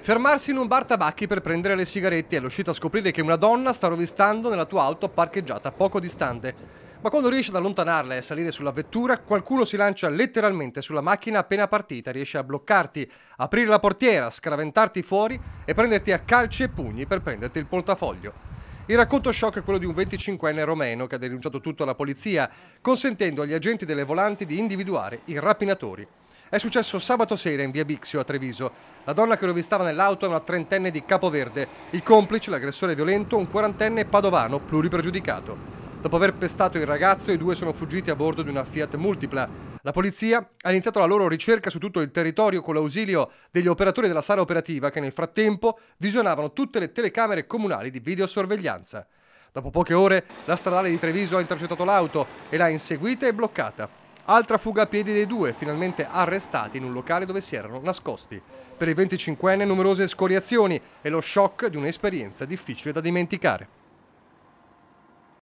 Fermarsi in un bar tabacchi per prendere le sigarette e all'uscita scoprire che una donna sta rovistando nella tua auto parcheggiata poco distante. Ma quando riesci ad allontanarla e a salire sulla vettura, qualcuno si lancia letteralmente sulla macchina appena partita, riesce a bloccarti, aprire la portiera, scraventarti fuori e prenderti a calci e pugni per prenderti il portafoglio. Il racconto shock è quello di un 25enne romeno che ha denunciato tutto alla polizia, consentendo agli agenti delle volanti di individuare i rapinatori. È successo sabato sera in via Bixio a Treviso. La donna che rovistava nell'auto è una trentenne di Capoverde. Il complice, l'aggressore violento, un quarantenne padovano pluripregiudicato. Dopo aver pestato il ragazzo, i due sono fuggiti a bordo di una Fiat Multipla. La polizia ha iniziato la loro ricerca su tutto il territorio con l'ausilio degli operatori della sala operativa che nel frattempo visionavano tutte le telecamere comunali di videosorveglianza. Dopo poche ore la stradale di Treviso ha intercettato l'auto e l'ha inseguita e bloccata. Altra fuga a piedi dei due, finalmente arrestati in un locale dove si erano nascosti. Per il 25enne numerose scoriazioni e lo shock di un'esperienza difficile da dimenticare.